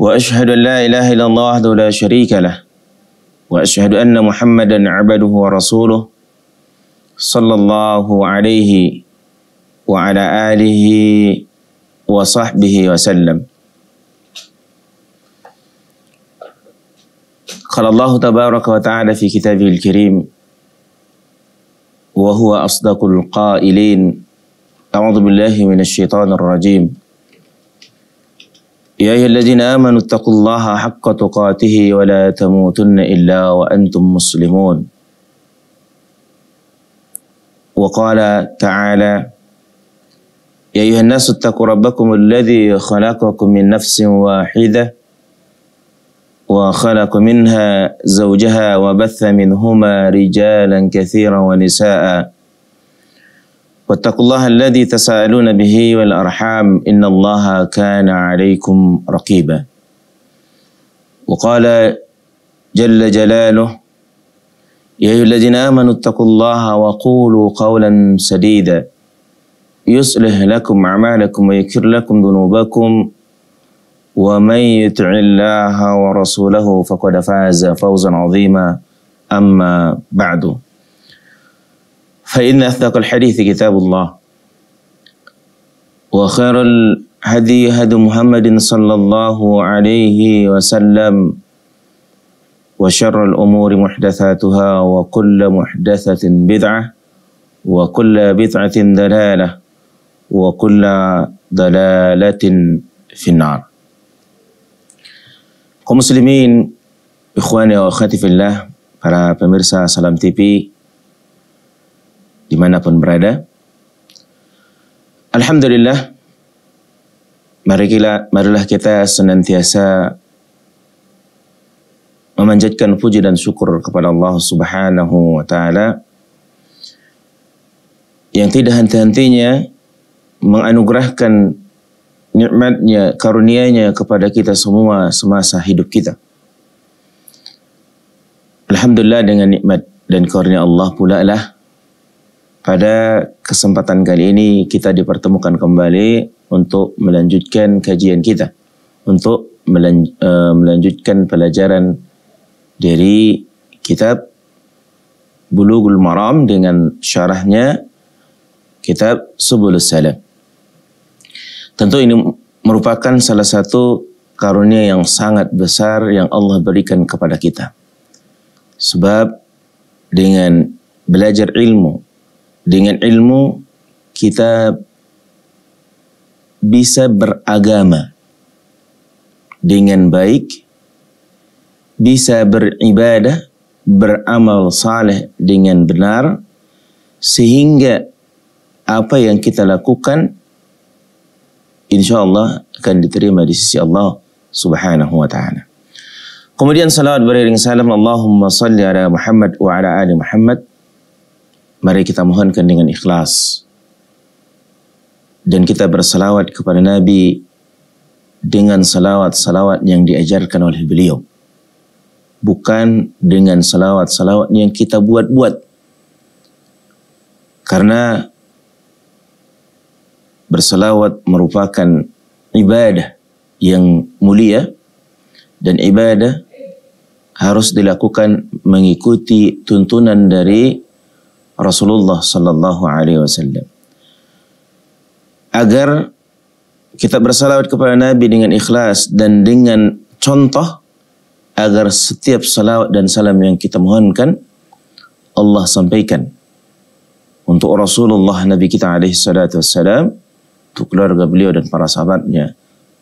وأشهد أن لا إله إلا الله وحده لا شريك له وأشهد أن محمدا عبده ورسوله صلى الله عليه وعلى آله وصحبه وسلم قال الله تبارك وتعالى في كتابه الكريم وهو أصدق القائلين أعوذ بالله من الشيطان الرجيم يا أيها الذين آمنوا اتقوا الله حق تقاته ولا تموتن إلا وأنتم مسلمون وقال تعالى يا أيها الناس اتقوا ربكم الذي خلقكم من نفس واحدة وخلق منها زوجها وبث منهما رجالا كثيرا ونساء واتقوا الله الذي تساءلون به والأرحام إن الله كان عليكم رقيبا وقال جل جلاله يا أيها الذين آمنوا اتقوا الله وقولوا قولا سديدا يصلح لكم أعمالكم ويكر لكم ذنوبكم ومن يطع الله ورسوله فقد فاز فوزا عظيما أما بعد فإن أصدق الحديث كتاب الله وخير الهدي هدي محمد صلى الله عليه وسلم وشر الأمور محدثاتها وكل محدثة بدعة وكل بدعة دلالة وكل دلالة في النار ومسلمين إخواني وأخواتي في الله para pemirsa Salam TV dimanapun berada. Alhamdulillah, mari kita, marilah kita senantiasa memanjatkan puji dan syukur kepada Allah Subhanahu wa taala yang tidak henti-hentinya menganugerahkan nikmatnya, karunia-Nya kepada kita semua semasa hidup kita. Alhamdulillah dengan nikmat dan karunia Allah pula lah pada kesempatan kali ini kita dipertemukan kembali untuk melanjutkan kajian kita, untuk eh, melanjutkan pelajaran dari kitab Bulughul Maram dengan syarahnya kitab Subulus Salam. Tentu ini merupakan salah satu karunia yang sangat besar yang Allah berikan kepada kita. Sebab dengan belajar ilmu dengan ilmu kita bisa beragama dengan baik, bisa beribadah, beramal saleh dengan benar, sehingga apa yang kita lakukan insya Allah akan diterima di sisi Allah subhanahu wa ta'ala. Kemudian salawat beriring salam Allahumma salli ala Muhammad wa ala ali Muhammad mari kita mohonkan dengan ikhlas dan kita bersalawat kepada Nabi dengan salawat-salawat yang diajarkan oleh beliau bukan dengan salawat-salawat yang kita buat-buat karena bersalawat merupakan ibadah yang mulia dan ibadah harus dilakukan mengikuti tuntunan dari Rasulullah sallallahu alaihi wasallam. Agar kita bersalawat kepada Nabi dengan ikhlas dan dengan contoh agar setiap salawat dan salam yang kita mohonkan Allah sampaikan untuk Rasulullah Nabi kita alaihi salatu wassalam untuk keluarga beliau dan para sahabatnya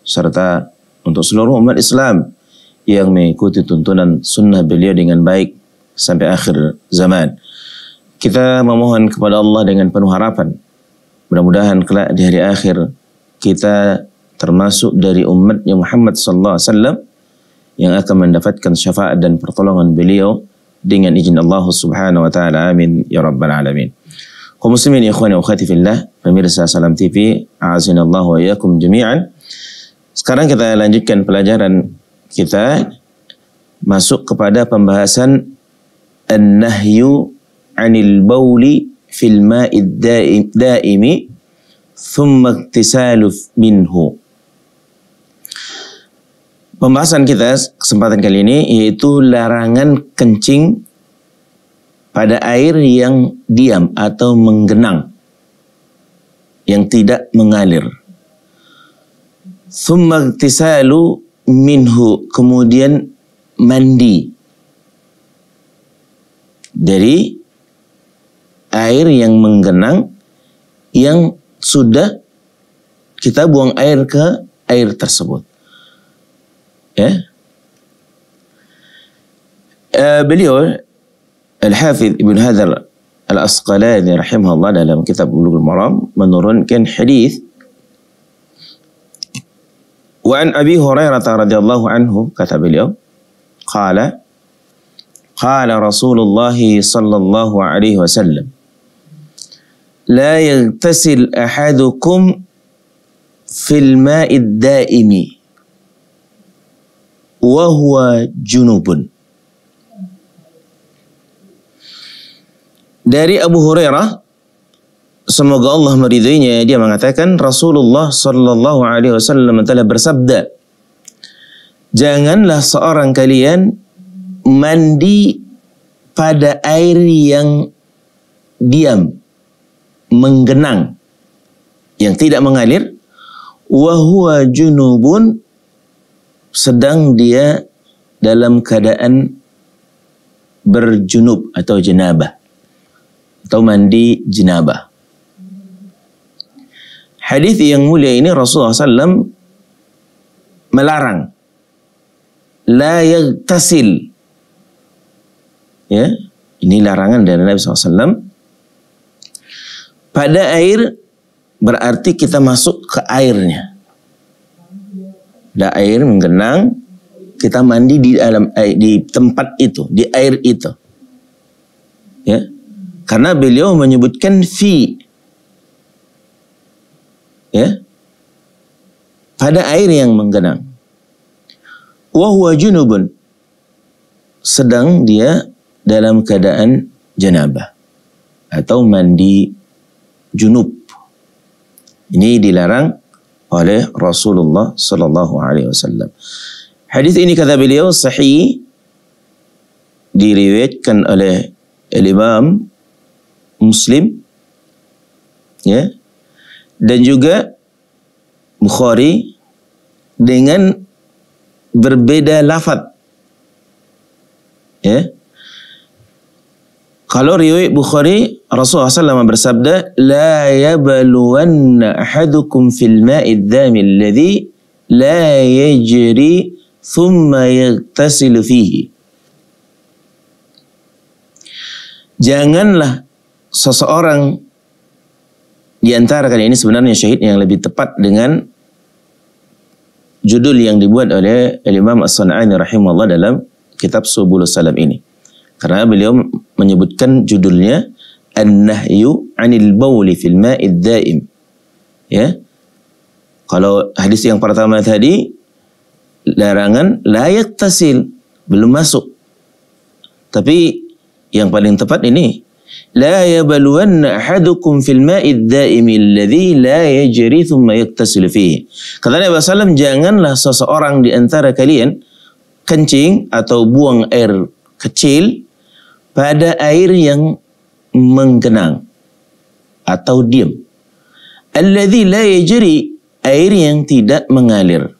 serta untuk seluruh umat Islam yang mengikuti tuntunan sunnah beliau dengan baik sampai akhir zaman. Kita memohon kepada Allah dengan penuh harapan. Mudah-mudahan kelak di hari akhir kita termasuk dari umatnya Muhammad sallallahu alaihi wasallam yang akan mendapatkan syafaat dan pertolongan beliau dengan izin Allah Subhanahu wa taala. Amin ya rabbal alamin. Kaum muslimin ikhwani wa akhwati fillah, pemirsa Salam TV, Allah wa iyakum jami'an. Sekarang kita lanjutkan pelajaran kita masuk kepada pembahasan an-nahyu anil bauli fil ma'id daimi thumma iktisalu minhu. Pembahasan kita kesempatan kali ini yaitu larangan kencing pada air yang diam atau menggenang yang tidak mengalir. Thumma iktisalu minhu kemudian mandi dari air yang menggenang yang sudah kita buang air ke air tersebut. Ya. Eh, beliau Al-Hafidh Ibn Hadar Al-Asqalani rahimahullah dalam kitab Ulul Maram menurunkan hadis Wa an Abi Hurairah radhiyallahu anhu kata beliau qala qala Rasulullah sallallahu alaihi wasallam la yagtasil ahadukum fil ma'id daimi wa huwa junubun. Dari Abu Hurairah semoga Allah meridhinya dia mengatakan Rasulullah sallallahu alaihi wasallam telah bersabda Janganlah seorang kalian mandi pada air yang diam menggenang yang tidak mengalir wa junubun sedang dia dalam keadaan berjunub atau jenabah atau mandi jenabah. Hadis yang mulia ini Rasulullah SAW melarang la yagtasil. Ya, ini larangan dari Nabi SAW pada air berarti kita masuk ke airnya. Ada air menggenang, kita mandi di dalam air, eh, di tempat itu, di air itu. Ya. Karena beliau menyebutkan fi. Ya. Pada air yang menggenang. Wa junubun. Sedang dia dalam keadaan janabah atau mandi junub. Ini dilarang oleh Rasulullah sallallahu alaihi wasallam. Hadis ini kata beliau sahih diriwayatkan oleh Imam Muslim ya dan juga Bukhari dengan berbeda lafaz ya kalau riwayat Bukhari Rasulullah SAW bersabda, لا يبلون أحدكم في الماء الدام الذي لا يجري ثم يغتسل فيه. Janganlah seseorang di antara kalian ini sebenarnya syahid yang lebih tepat dengan judul yang dibuat oleh Imam As-Sana'ani rahimahullah dalam kitab Subul Salam ini. Karena beliau menyebutkan judulnya an-nahyu 'anil في fil ma'id Ya. Kalau hadis yang pertama tadi larangan layak tasil belum masuk. Tapi yang paling tepat ini لا يبلون أحدكم في الماء الدائم الذي لا يجري ثم يقتسل فيه. Kata Nabi SAW, janganlah seseorang di antara kalian kencing atau buang air kecil pada air yang menggenang atau diam. Alladhi la yajri air yang tidak mengalir.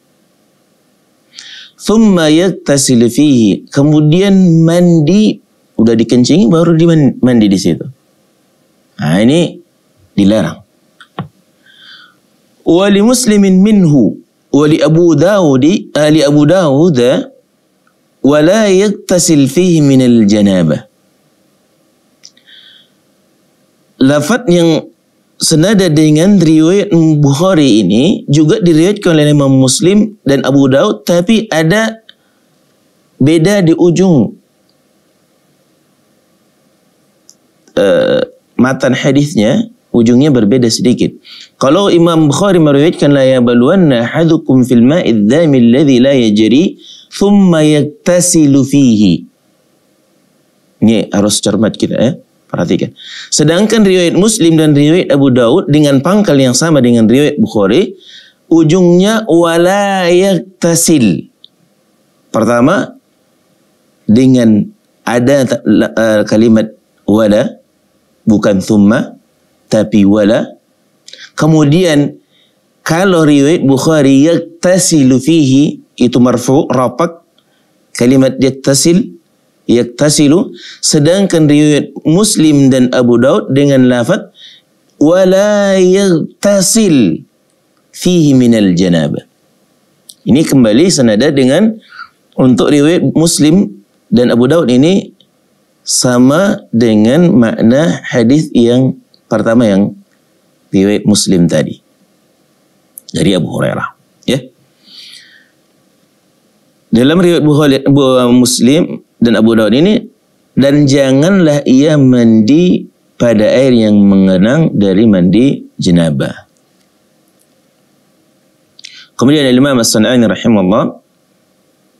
Thumma yattasil fihi. Kemudian mandi. sudah dikencingi baru mandi di situ. Nah ha, ini dilarang. Wali muslimin minhu. Wali Abu Dawud. Ali ah, Abu Dawud. Wala yattasil fihi al janabah. lafaz yang senada dengan riwayat Bukhari ini juga diriwayatkan oleh Imam Muslim dan Abu Daud tapi ada beda di ujung uh, matan hadisnya ujungnya berbeda sedikit. Kalau Imam Bukhari meriwayatkan la yabluwanna hadukum fil ma'i dhami alladhi la yajri thumma yaktasilu fihi. Ini harus cermat kita ya. Eh? Perhatikan. Sedangkan riwayat Muslim dan riwayat Abu Daud dengan pangkal yang sama dengan riwayat Bukhari, ujungnya wala yaktasil. Pertama dengan ada eh, kalimat wala bukan thumma tapi wala. Kemudian kalau riwayat Bukhari yaktasilu fihi itu marfu rapat kalimat yaktasil, yaktasilu sedangkan riwayat Muslim dan Abu Daud dengan lafaz wala yaktasil fihi minal janabah ini kembali senada dengan untuk riwayat Muslim dan Abu Daud ini sama dengan makna hadis yang pertama yang riwayat Muslim tadi dari Abu Hurairah ya. dalam riwayat Bukhari Muslim dan Abu Daud ini dan janganlah ia mandi pada air yang mengenang dari mandi jenabah. Kemudian Imam as sunani rahimahullah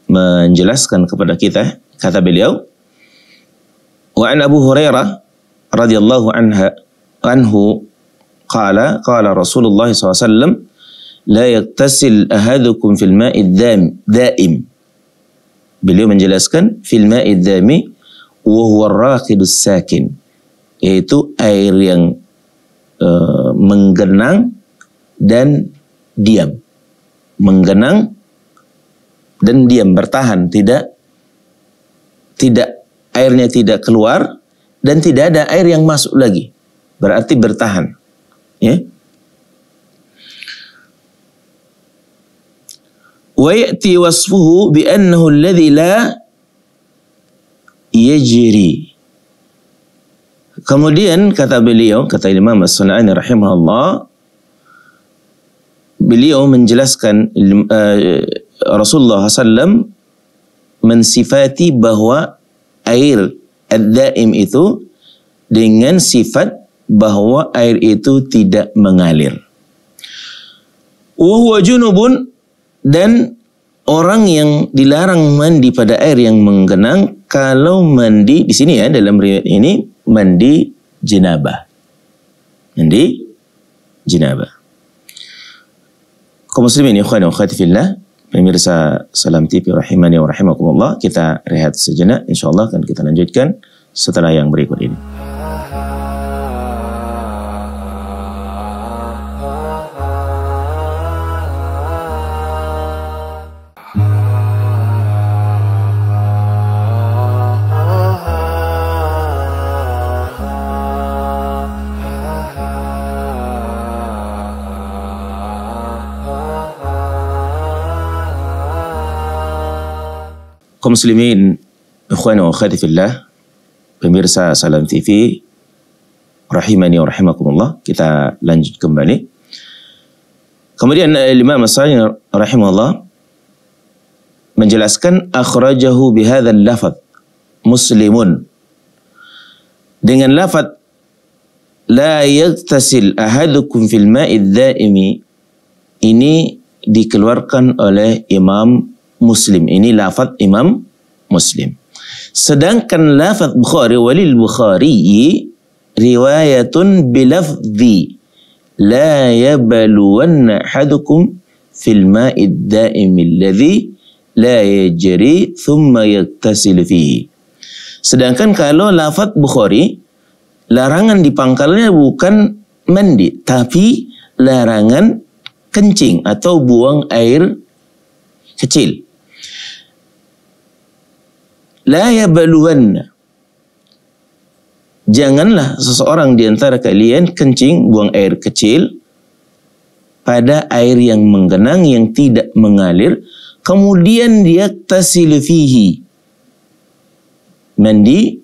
menjelaskan kepada kita kata beliau wa an Abu Hurairah radhiyallahu anha anhu qala qala Rasulullah SAW la yaktasil ahadukum fil ma'id dam daim Beliau menjelaskan fil ma'id wa sakin yaitu air yang uh, menggenang dan diam. Menggenang dan diam bertahan tidak tidak airnya tidak keluar dan tidak ada air yang masuk lagi. Berarti bertahan. Ya. ويأتي وصفه بأنه الذي لا يجري la Kemudian kata beliau, kata Imam As-Sunani rahimahullah, beliau menjelaskan uh, Rasulullah SAW mensifati bahwa air ad-daim itu dengan sifat bahwa air itu tidak mengalir. Wahuwa junubun dan orang yang dilarang mandi pada air yang menggenang kalau mandi di sini ya dalam riwayat ini mandi jenabah. Mandi jenabah. Kaum muslimin ikhwan wa akhwati fillah, pemirsa Salam TV rahimani wa rahimakumullah, kita rehat sejenak insyaallah akan kita lanjutkan setelah yang berikut ini. muslimin ikhwani wa akhwati fillah pemirsa Salam TV rahimani wa rahimakumullah kita lanjut kembali kemudian Imam Asy-Syafi'i rahimahullah menjelaskan akhrajahu bihadzal lafaz muslimun dengan lafaz la yaghtasil ahadukum fil ma'i dha'imi ini dikeluarkan oleh Imam Muslim. Ini lafaz Imam Muslim. Sedangkan lafaz Bukhari walil Bukhari riwayatun bilafzi la yabluwan hadukum fil ma'id da'im alladhi la yajri thumma yattasil fihi. Sedangkan kalau lafaz Bukhari larangan di pangkalnya bukan mandi tapi larangan kencing atau buang air kecil. La yabaluwanna. Janganlah seseorang di antara kalian kencing, buang air kecil, pada air yang menggenang, yang tidak mengalir, kemudian dia tasil fihi. Mandi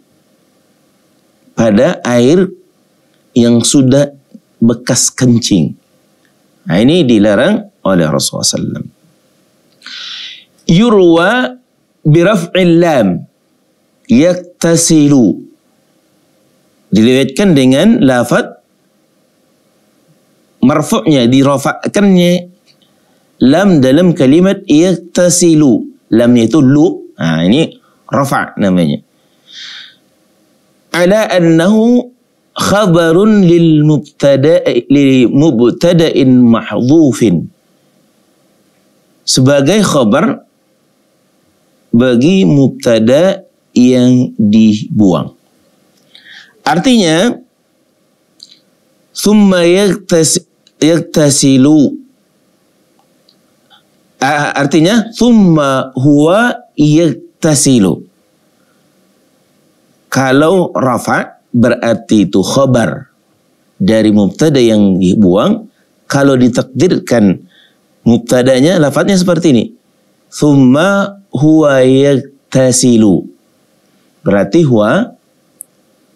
pada air yang sudah bekas kencing. Nah, ini dilarang oleh Rasulullah SAW. Yurwa biraf'il lam. yaktasilu diriwayatkan dengan lafaz marfu'nya dirafa'kannya lam dalam kalimat yaktasilu lam itu lu ha, ini rafa' namanya ala annahu khabarun lil mubtada' li mubtada'in mahdhufin sebagai khabar bagi mubtada' yang dibuang. Artinya, summa yaktasilu. Artinya, summa huwa yaktasilu. Kalau rafa berarti itu khobar dari mubtada yang dibuang. Kalau ditakdirkan mubtadanya, lafadnya seperti ini. Thumma huwa yaktasilu Berarti huwa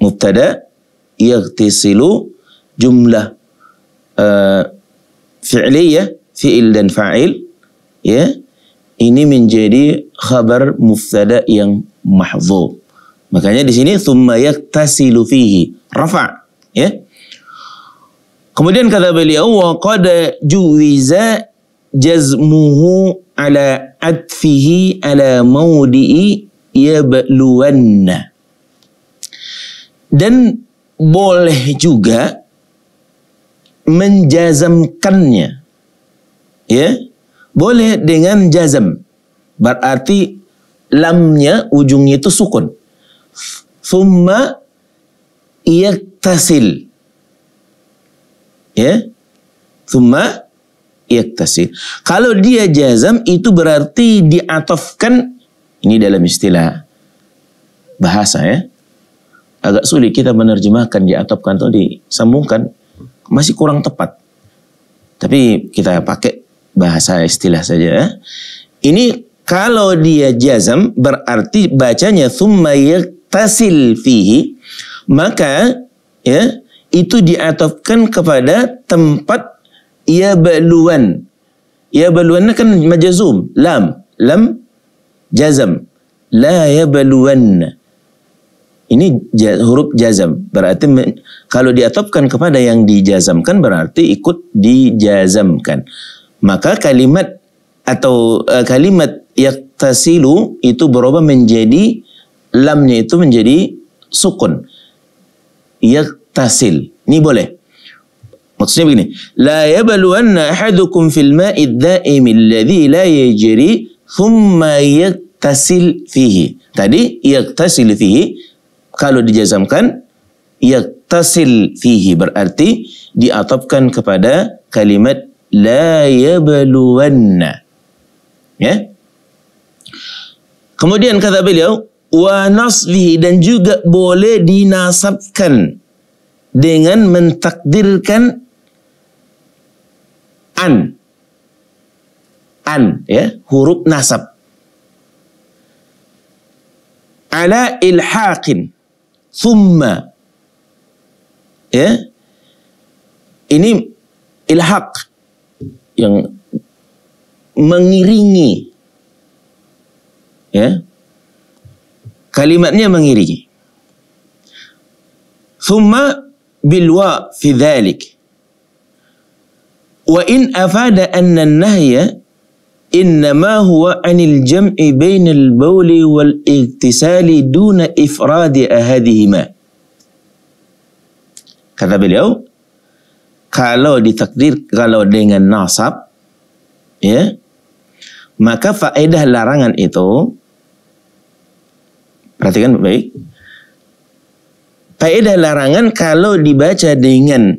mubtada yagtisilu jumlah uh, eh, fi'liyah fi'il dan fa'il ya ini menjadi khabar mubtada yang mahdzub. Makanya di sini thumma yaktasilu fihi rafa ya. Kemudian kata beliau wa qad juwiza jazmuhu ala atfihi ala maudi'i yabluwanna. Dan boleh juga menjazamkannya. Ya, boleh dengan jazam. Berarti lamnya ujungnya itu sukun. Thumma yaktasil. Ya. Thumma yaktasil. Kalau dia jazam itu berarti diatofkan ini dalam istilah bahasa ya. Agak sulit kita menerjemahkan diatopkan atau disambungkan masih kurang tepat. Tapi kita pakai bahasa istilah saja ya. Ini kalau dia jazam berarti bacanya thumma yaktasil fihi maka ya itu diatopkan kepada tempat ya baluan ya baluannya kan majazum lam lam jazam la yabluwanna ini huruf jazam berarti kalau diatopkan kepada yang dijazamkan berarti ikut dijazamkan maka kalimat atau uh, kalimat yaktasilu itu berubah menjadi lamnya itu menjadi sukun yaktasil ini boleh maksudnya begini la yabluwanna ahadukum fil ma'id da'im alladhi la yajri thumma yaktasil fihi. Tadi yaktasil fihi kalau dijazamkan yaktasil fihi berarti diatapkan kepada kalimat la yabluwanna. Ya. Kemudian kata beliau wa nasbihi dan juga boleh dinasabkan dengan mentakdirkan an an ya huruf nasab ala ilhaqin thumma ya ini ilhaq yang mengiringi ya kalimatnya mengiringi thumma bilwa fi dhalik wa in afada anna an-nahya innama huwa anil jam'i bainal bawli wal iktisali duna ifradi ahadihima. Kata beliau, kalau ditakdir kalau dengan nasab, ya, maka faedah larangan itu, perhatikan baik, faedah larangan kalau dibaca dengan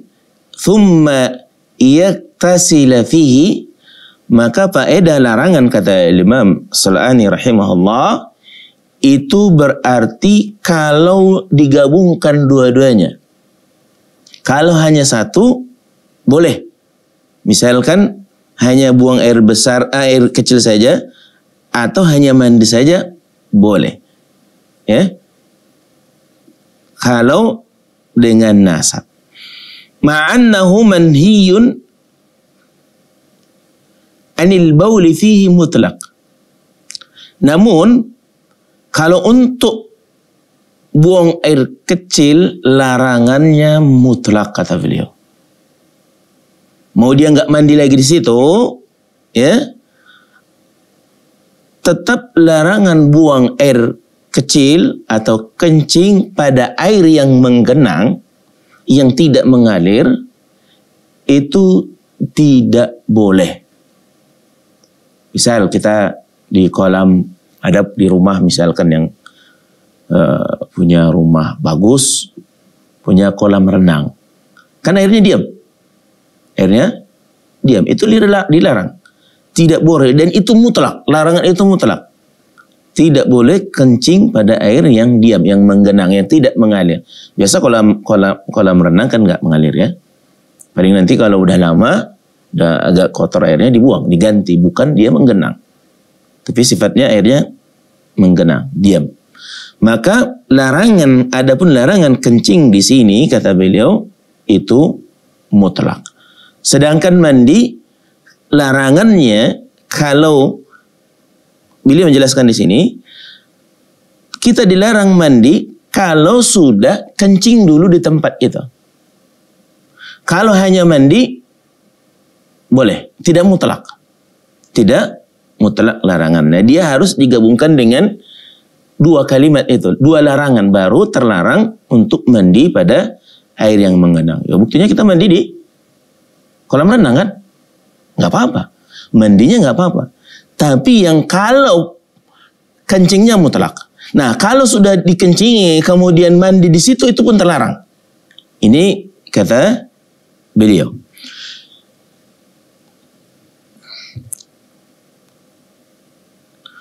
thumma yaktasila fihi maka faedah larangan kata Imam Sal'ani rahimahullah itu berarti kalau digabungkan dua-duanya. Kalau hanya satu boleh. Misalkan hanya buang air besar eh, air kecil saja atau hanya mandi saja boleh. Ya. Kalau dengan nasab. Ma'annahu manhiyun anil bauli fihi mutlak. Namun kalau untuk buang air kecil larangannya mutlak kata beliau. Mau dia nggak mandi lagi di situ, ya tetap larangan buang air kecil atau kencing pada air yang menggenang yang tidak mengalir itu tidak boleh. Misal kita di kolam ada di rumah misalkan yang uh, punya rumah bagus, punya kolam renang. Kan airnya diam. Airnya diam. Itu dilarang. Tidak boleh dan itu mutlak. Larangan itu mutlak. Tidak boleh kencing pada air yang diam, yang menggenang, yang tidak mengalir. Biasa kolam kolam kolam renang kan nggak mengalir ya. Paling nanti kalau udah lama dan agak kotor airnya dibuang, diganti, bukan dia menggenang. Tapi sifatnya airnya menggenang, diam. Maka larangan, adapun larangan kencing di sini kata beliau itu mutlak. Sedangkan mandi larangannya kalau beliau menjelaskan di sini kita dilarang mandi kalau sudah kencing dulu di tempat itu. Kalau hanya mandi boleh, tidak mutlak. Tidak mutlak larangan nah Dia harus digabungkan dengan dua kalimat itu, dua larangan baru terlarang untuk mandi pada air yang mengenang. Ya, buktinya kita mandi di kolam renang kan? Nggak apa-apa. Mandinya nggak apa-apa. Tapi yang kalau kencingnya mutlak. Nah, kalau sudah dikencingi kemudian mandi di situ itu pun terlarang. Ini kata beliau.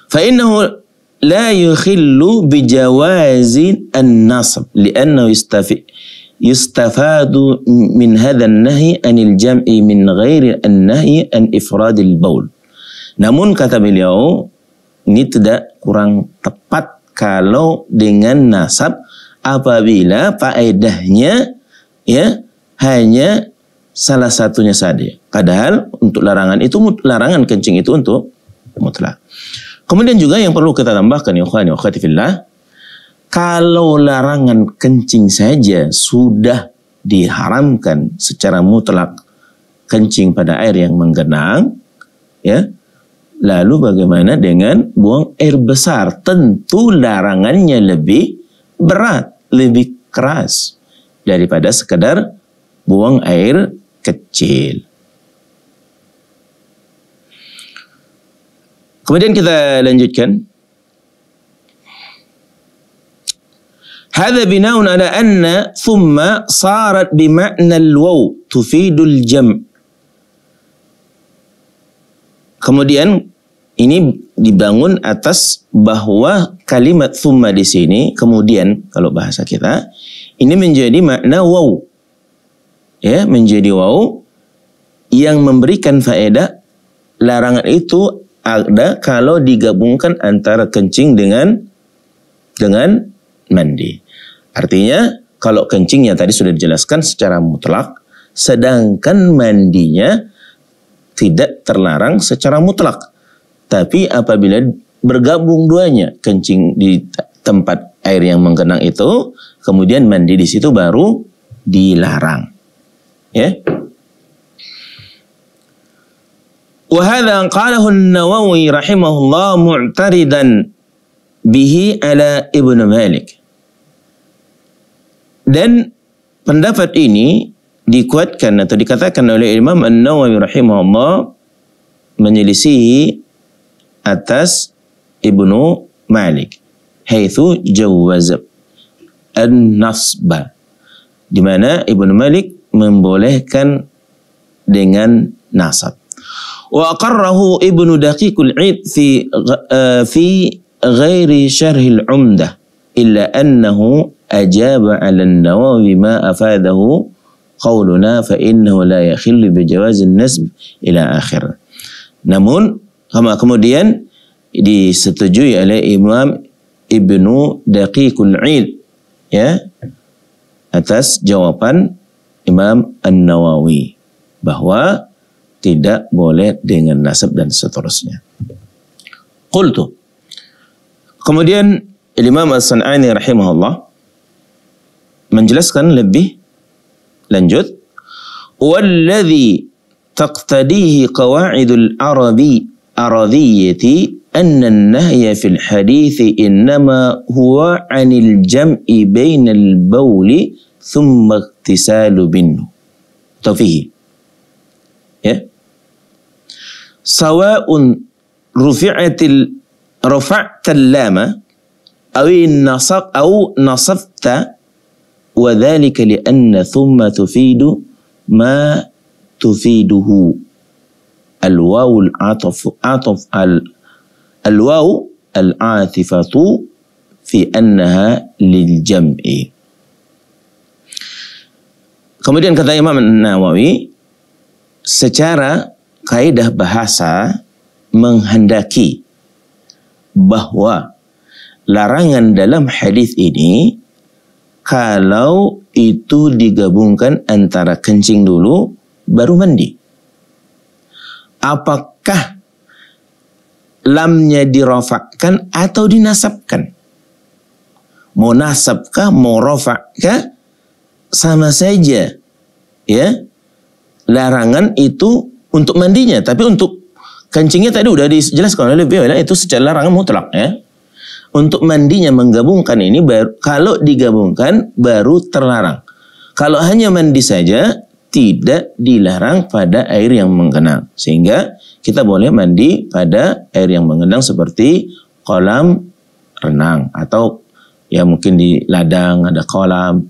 فإنه لا يخل بجواز النصب لأنه يستفي يستفاد من هذا النهي أن الجمع من غير النهي أن إفراد البول namun kata beliau ini tidak kurang tepat kalau dengan nasab apabila faedahnya ya hanya salah satunya saja. Padahal untuk larangan itu larangan kencing itu untuk mutlak. Kemudian juga yang perlu kita tambahkan ya ikhwan ya, fillah, kalau larangan kencing saja sudah diharamkan secara mutlak kencing pada air yang menggenang, ya. Lalu bagaimana dengan buang air besar? Tentu larangannya lebih berat, lebih keras daripada sekedar buang air kecil. Kemudian kita lanjutkan. Hada binaun ala anna thumma sarat bima'na al tufidul jam. Kemudian ini dibangun atas bahwa kalimat thumma di sini kemudian kalau bahasa kita ini menjadi makna waw. Ya, menjadi waw yang memberikan faedah larangan itu ada kalau digabungkan antara kencing dengan dengan mandi. Artinya kalau kencingnya tadi sudah dijelaskan secara mutlak, sedangkan mandinya tidak terlarang secara mutlak. Tapi apabila bergabung duanya, kencing di tempat air yang menggenang itu, kemudian mandi di situ baru dilarang. Ya. وهذا قاله النووي رحمه الله معترضا به على ابن مالك. Dan pendapat ini dikuatkan atau dikatakan oleh Imam An-Nawawi rahimahullah menyelisihi atas Ibnu Malik haitsu jawaz an-nasba di mana Ibnu Malik membolehkan dengan nasab وأقره ابن دقيق العيد في آه، في غير شرح العمدة إلا أنه أجاب على النووي ما أفاده قولنا فإنه لا يخل بجواز النسب إلى آخر نمون كما كمودين دي ستجوي على إمام ابن دقيق العيد يا أتس جوابا إمام nawawi bahwa tidak boleh dengan nasab dan seterusnya. Qultu. Kemudian Imam As-San'ani rahimahullah menjelaskan lebih lanjut والذي تقتديه قواعد العربي عربية أن النهي في الحديث إنما هو عن الجمع بين البول ثم اغتسال منه. توفيه. سواء رفعت رفعت اللام أو نصب أو نصبت وذلك لأن ثم تفيد ما تفيده الواو العطف عطف ال الواو العاطفة في أنها للجمع Kemudian kata Imam Nawawi secara kaidah bahasa menghendaki bahwa larangan dalam hadis ini kalau itu digabungkan antara kencing dulu baru mandi. Apakah lamnya dirofakkan atau dinasabkan? Mau nasabkah, mau rofakkah? Sama saja. Ya, larangan itu untuk mandinya, tapi untuk kancingnya tadi udah dijelaskan oleh beliau ya, itu secara larangan mutlak ya. Untuk mandinya menggabungkan ini baru, kalau digabungkan baru terlarang. Kalau hanya mandi saja tidak dilarang pada air yang mengenang. Sehingga kita boleh mandi pada air yang mengenang seperti kolam renang atau ya mungkin di ladang ada kolam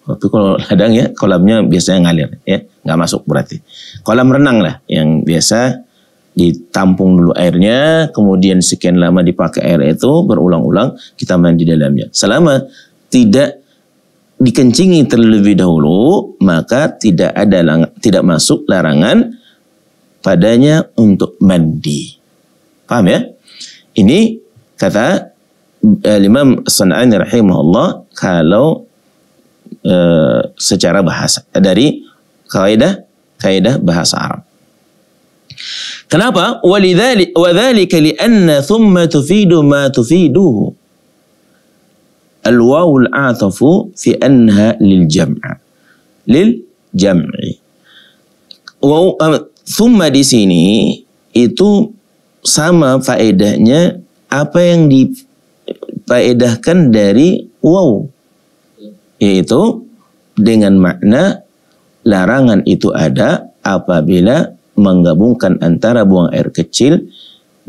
tapi kalau ladang ya kolamnya biasanya ngalir ya, nggak masuk berarti. Kolam renang lah yang biasa ditampung dulu airnya, kemudian sekian lama dipakai air itu berulang-ulang kita mandi dalamnya. Selama tidak dikencingi terlebih dahulu, maka tidak ada tidak masuk larangan padanya untuk mandi. Paham ya? Ini kata eh, Imam Sanani rahimahullah kalau e, secara bahasa dari kaidah kaidah bahasa Arab. Kenapa? Walidzalika li'anna thumma tufidu ma tufidu. Al-wawu al-athafu fi anha lil jam'a. Lil jam'i. Wawu eh, thumma di sini itu sama faedahnya apa yang di faedahkan dari wawu. yaitu dengan makna larangan itu ada apabila menggabungkan antara buang air kecil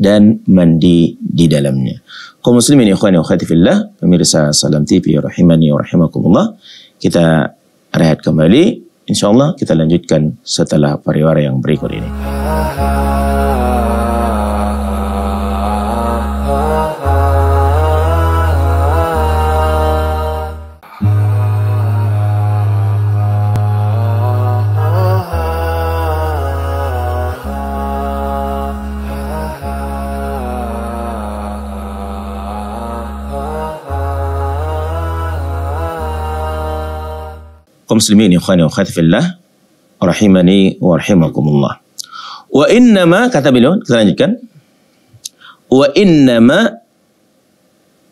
dan mandi di dalamnya. Kau muslimin ya khuan ya khuati fillah, pemirsa salam TV ya rahimani ya rahimakumullah, kita rehat kembali, insyaAllah kita lanjutkan setelah pariwara yang berikut ini. Ah, ah. kaum muslimin ya ikhwani wa fillah rahimani wa rahimakumullah. Wa innama kata beliau kita lanjutkan. Wa innama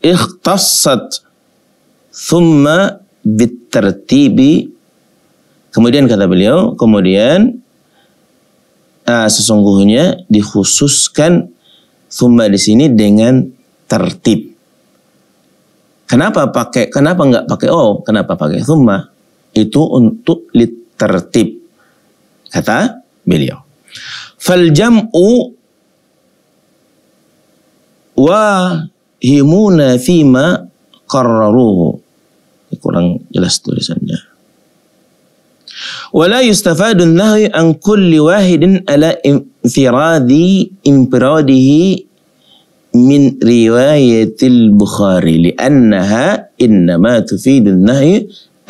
ikhtassat thumma bitartibi kemudian kata beliau kemudian uh, sesungguhnya dikhususkan thumma di sini dengan tertib Kenapa pakai? Kenapa nggak pakai oh? Kenapa pakai thumma? itu untuk tertib kata beliau fal jam'u wa himuna fima qarraruhu kurang jelas tulisannya wala yustafadu nahyu an kulli wahidin ala infiradi infiradihi min riwayatil bukhari li'annaha innama tufidu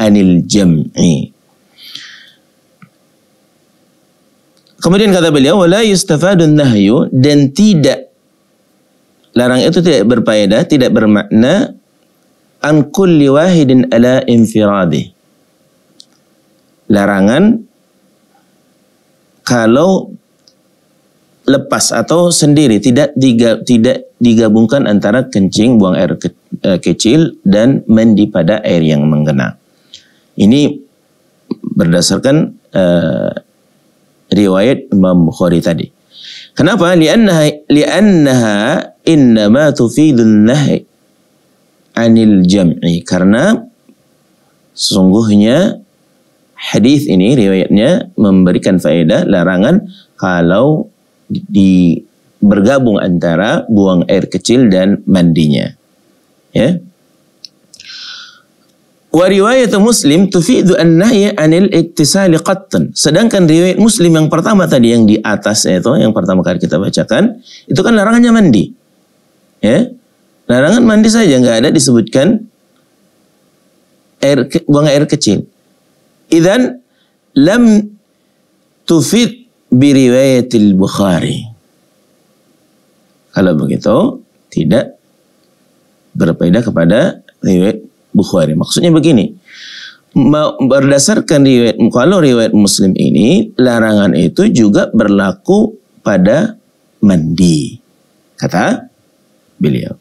anil jam'i. Kemudian kata beliau, wala yustafadun nahyu dan tidak larang itu tidak berfaedah, tidak bermakna an kulli wahidin ala infiradi. Larangan kalau lepas atau sendiri tidak diga, tidak digabungkan antara kencing buang air ke, eh, kecil dan mandi pada air yang menggenang. Ini berdasarkan uh, riwayat Imam Bukhari tadi. Kenapa? Li'annaha li'annaha innama tufidun nahi anil jam'i karena sesungguhnya hadis ini riwayatnya memberikan faedah larangan kalau di bergabung antara buang air kecil dan mandinya. Ya. Wa riwayat Muslim tufidu an-nahya anil iktisali qattan. Sedangkan riwayat Muslim yang pertama tadi yang di atas itu yang pertama kali kita bacakan itu kan larangannya mandi. Ya. Larangan mandi saja nggak ada disebutkan air buang air kecil. Idan lam tufid bi al Bukhari. Kalau begitu tidak berbeda kepada riwayat Bukhari. Maksudnya begini, berdasarkan riwayat kalau riwayat Muslim ini larangan itu juga berlaku pada mandi kata beliau.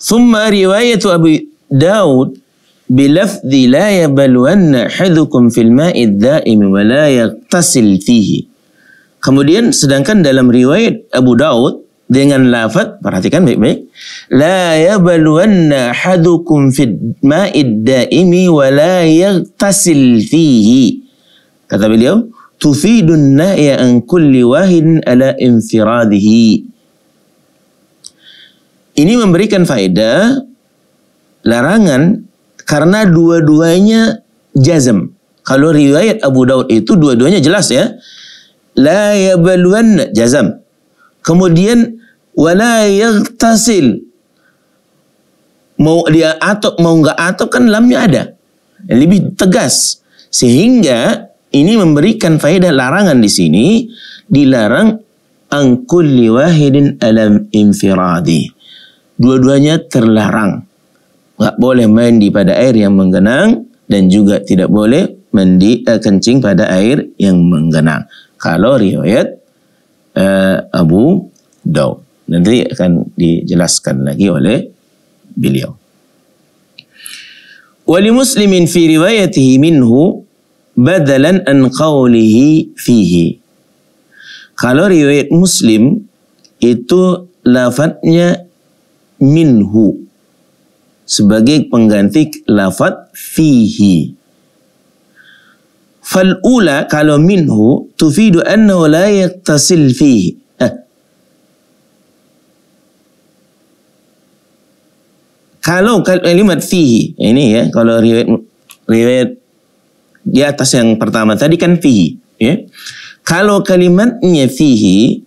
Thumma riwayat Abu Daud بلفظ لا يبلون fil في الماء الدائم ولا يغتسل فيه. Kemudian sedangkan dalam riwayat Abu Daud dengan lafaz perhatikan baik-baik la yabluwanna hadukum fid ma'id daimi wa la yaghtasil fihi kata beliau tufidun na'ya an kulli wahidin ala infiradihi ini memberikan faedah larangan karena dua-duanya jazm kalau riwayat Abu Daud itu dua-duanya jelas ya la yabluwanna jazm Kemudian wala yaghtasil. Mau dia atop mau enggak atop kan lamnya ada. Lebih tegas sehingga ini memberikan faedah larangan di sini dilarang angkulli wahidin alam infiradi. Dua-duanya terlarang. Nggak boleh mandi pada air yang menggenang dan juga tidak boleh mandi eh, kencing pada air yang menggenang. Kalau riwayat uh, Abu Daud. Nanti akan dijelaskan lagi oleh beliau. Wali muslimin fi riwayatihi minhu badalan an qawlihi fihi. Kalau riwayat muslim itu lafadnya minhu sebagai pengganti lafad fihi. Fal'ula kalau minhu tufidu annahu la yattasil fihi. Eh. kalau kalimat eh, fihi ini ya kalau riwayat riwayat di atas yang pertama tadi kan fihi ya kalau kalimatnya fihi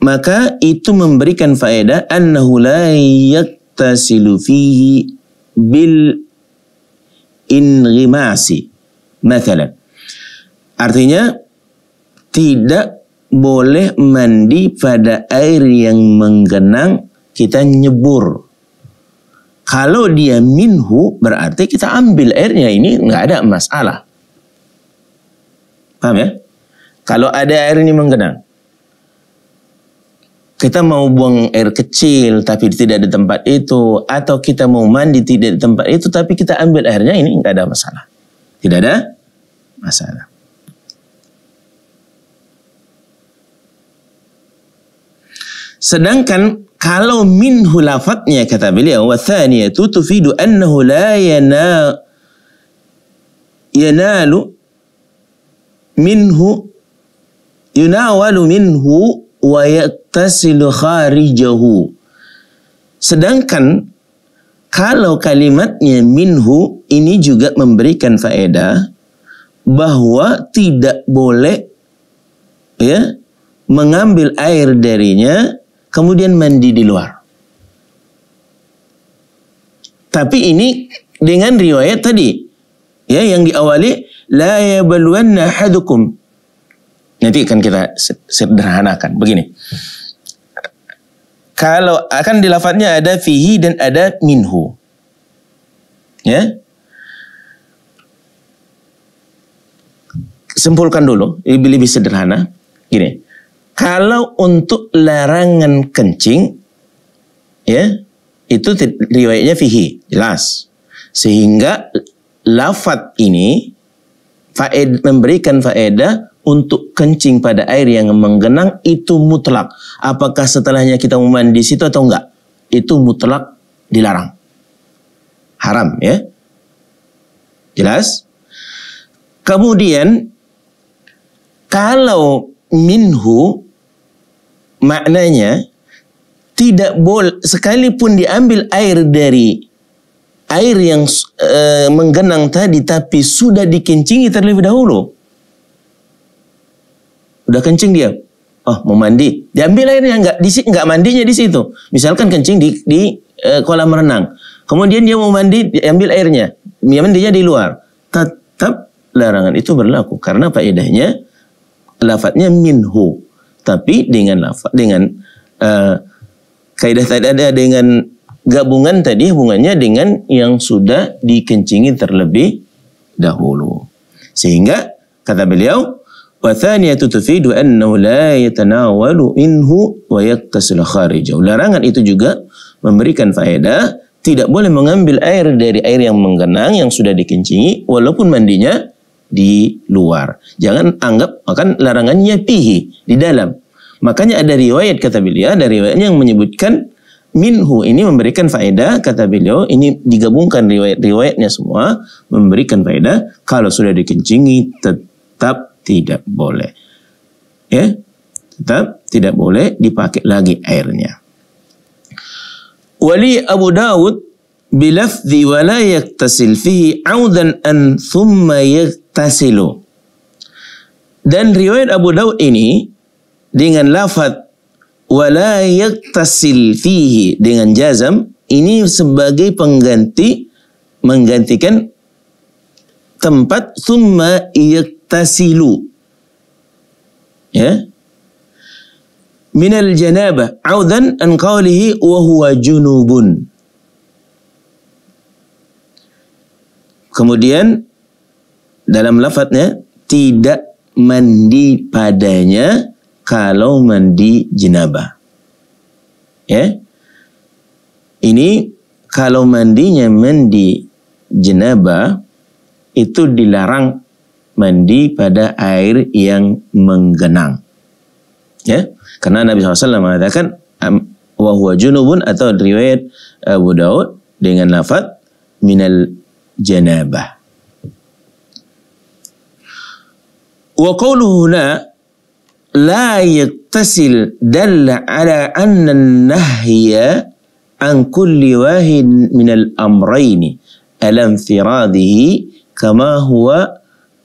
maka itu memberikan faedah annahu la yaktasilu fihi bil inghimasi Mathalan. Artinya tidak boleh mandi pada air yang menggenang kita nyebur. Kalau dia minhu berarti kita ambil airnya ini nggak ada masalah. Paham ya? Kalau ada air ini menggenang, kita mau buang air kecil tapi tidak di tempat itu atau kita mau mandi tidak di tempat itu tapi kita ambil airnya ini nggak ada masalah. Tidak ada masalah. Sedangkan kalau minhu lafadznya kata beliau wa itu tufidu annahu la yana yanalu minhu yunawalu minhu wa yattasilu kharijahu. Sedangkan kalau kalimatnya minhu ini juga memberikan faedah bahwa tidak boleh ya mengambil air darinya kemudian mandi di luar. Tapi ini dengan riwayat tadi ya yang diawali la yabluwanna hadukum. Nanti akan kita sederhanakan begini. Kalau akan dilafatnya ada fihi dan ada minhu. Ya. Simpulkan dulu, lebih, lebih sederhana. Gini. Kalau untuk larangan kencing ya, itu riwayatnya fihi, jelas. Sehingga lafat ini faed, memberikan faedah untuk kencing pada air yang menggenang itu mutlak. Apakah setelahnya kita mau mandi situ atau enggak? Itu mutlak dilarang. Haram ya. Jelas? Kemudian kalau minhu maknanya tidak boleh sekalipun diambil air dari air yang e, menggenang tadi tapi sudah dikencingi terlebih dahulu udah kencing dia. Oh, mau mandi. Diambil airnya enggak di enggak mandinya di situ. Misalkan kencing di di e, kolam renang. Kemudian dia mau mandi, diambil airnya. Dia mandinya di luar. Tetap larangan itu berlaku karena faedahnya lafadznya minhu. Tapi dengan lafadz dengan e, eh, kaidah tadi ada dengan gabungan tadi hubungannya dengan yang sudah dikencingi terlebih dahulu. Sehingga kata beliau Wathaniya tufidu annahu la yatanawalu minhu wa yattasil kharijahu. Larangan itu juga memberikan faedah tidak boleh mengambil air dari air yang menggenang yang sudah dikencingi walaupun mandinya di luar. Jangan anggap akan larangannya pihi di dalam. Makanya ada riwayat kata beliau, ada riwayat yang menyebutkan minhu ini memberikan faedah kata beliau ini digabungkan riwayat-riwayatnya semua memberikan faedah kalau sudah dikencingi tetap tidak boleh. Ya, tetap tidak boleh dipakai lagi airnya. Wali Abu Dawud bilafzi wa la yaktasil fihi audan an thumma yaktasilu. Dan riwayat Abu Dawud ini dengan lafad wa la yaktasil fihi dengan jazam ini sebagai pengganti menggantikan tempat summa iyak tasilu ya min al janabah audan an qawlihi wa huwa junubun kemudian dalam lafadznya tidak mandi padanya kalau mandi jenabah ya ini kalau mandinya mandi jenabah itu dilarang mandi pada air yang menggenang. Ya, karena Nabi SAW mengatakan wahwa junubun atau riwayat Abu Daud dengan lafaz minal janabah. Wa qawluhu la yaktasil dalla ala anna nahya an kulli wahid minal amrayni alam firadihi kama huwa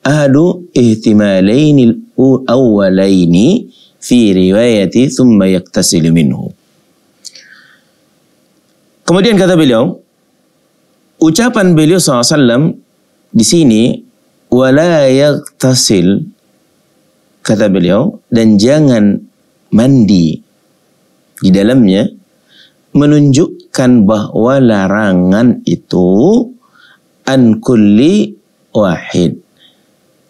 ahadu ihtimalaini awwalaini fi riwayati thumma yaktasilu minhu. Kemudian kata beliau, ucapan beliau SAW di sini wala yaktasil kata beliau dan jangan mandi di dalamnya menunjukkan bahwa larangan itu an kulli wahid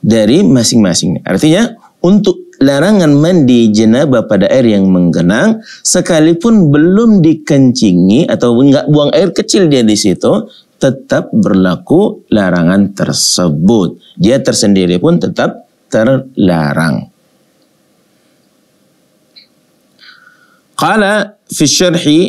dari masing-masing. Artinya untuk larangan mandi jenabah pada air yang menggenang sekalipun belum dikencingi atau enggak buang air kecil dia di situ tetap berlaku larangan tersebut. Dia tersendiri pun tetap terlarang. Qala fi syarhi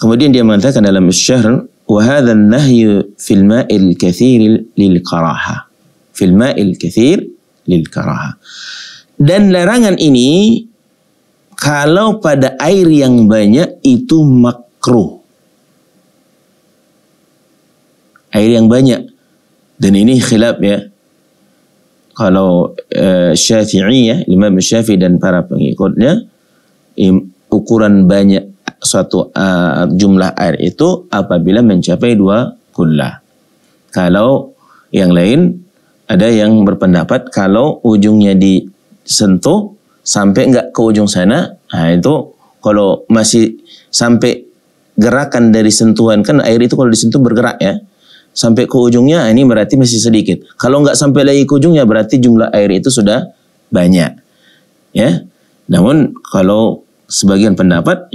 kemudian dia mengatakan dalam syarh wa hadha an-nahyu fil ma'il kathir lil karahah fil ma'il kathir lil karaha. Dan larangan ini kalau pada air yang banyak itu makruh. Air yang banyak. Dan ini khilaf ya. Kalau uh, Syafi'i ya, Imam Syafi'i dan para pengikutnya im, ukuran banyak suatu uh, jumlah air itu apabila mencapai dua kullah. Kalau yang lain ada yang berpendapat kalau ujungnya disentuh sampai nggak ke ujung sana, nah itu kalau masih sampai gerakan dari sentuhan kan air itu kalau disentuh bergerak ya sampai ke ujungnya nah ini berarti masih sedikit. Kalau nggak sampai lagi ke ujungnya berarti jumlah air itu sudah banyak. Ya. Namun kalau sebagian pendapat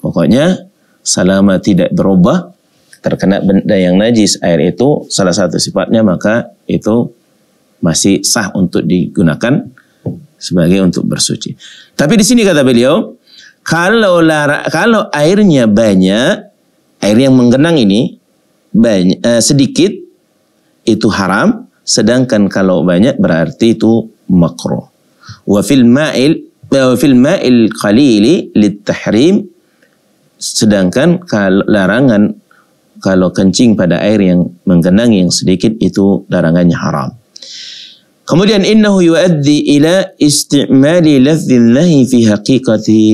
pokoknya selama tidak berubah terkena benda yang najis air itu salah satu sifatnya maka itu masih sah untuk digunakan sebagai untuk bersuci. Tapi di sini kata beliau, kalau lara, kalau airnya banyak, air yang menggenang ini banyak eh, sedikit itu haram, sedangkan kalau banyak berarti itu makruh. Wa fil ma'il eh, wa fil ma'il qalili litahrim sedangkan kalau larangan kalau kencing pada air yang menggenang yang sedikit itu larangannya haram. Kemudian innahu yuaddi ila istimali lafzillahi fi haqiqati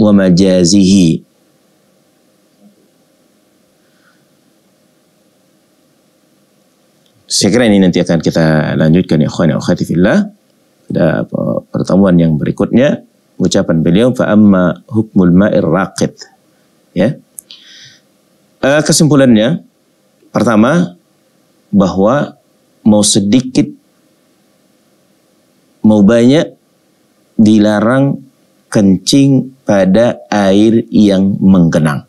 wa majazihi. Saya kira ini nanti akan kita lanjutkan ya ya akhwati fillah pada pertemuan yang berikutnya ucapan beliau faamma hukmul ma'ir raqid ya. Eh, kesimpulannya pertama bahwa mau sedikit mau banyak dilarang kencing pada air yang menggenang.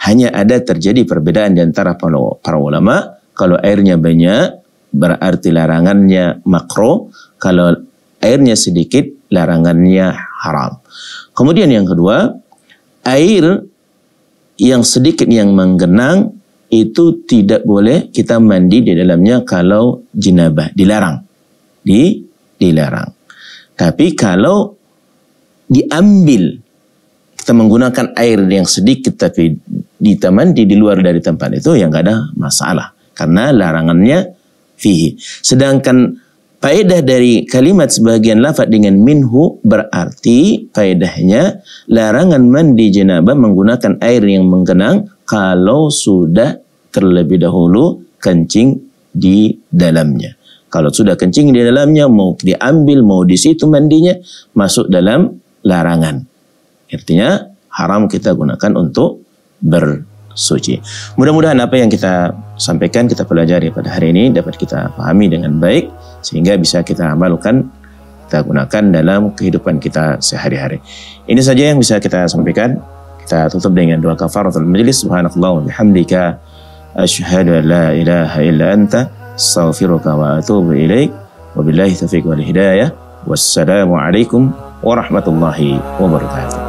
Hanya ada terjadi perbedaan di antara para ulama. Kalau airnya banyak, berarti larangannya makro. Kalau airnya sedikit, larangannya haram. Kemudian yang kedua, air yang sedikit yang menggenang itu tidak boleh kita mandi di dalamnya kalau jinabah dilarang di dilarang. Tapi kalau diambil, kita menggunakan air yang sedikit tapi di taman, di, di luar dari tempat itu yang gak ada masalah. Karena larangannya fihi. Sedangkan Faedah dari kalimat sebagian lafad dengan minhu berarti faedahnya larangan mandi jenabah menggunakan air yang menggenang kalau sudah terlebih dahulu kencing di dalamnya. Kalau sudah kencing di dalamnya, mau diambil, mau di situ mandinya, masuk dalam larangan. Artinya haram kita gunakan untuk bersuci. Mudah-mudahan apa yang kita sampaikan, kita pelajari pada hari ini dapat kita pahami dengan baik sehingga bisa kita amalkan kita gunakan dalam kehidupan kita sehari-hari. Ini saja yang bisa kita sampaikan. Kita tutup dengan doa kafaratul majlis. Subhanakallah wa bihamdika. Ashhadu an la ilaha illa anta astaghfiruka wa atubu ilaik. Wabillahi taufiq wal hidayah. Wassalamualaikum warahmatullahi wabarakatuh.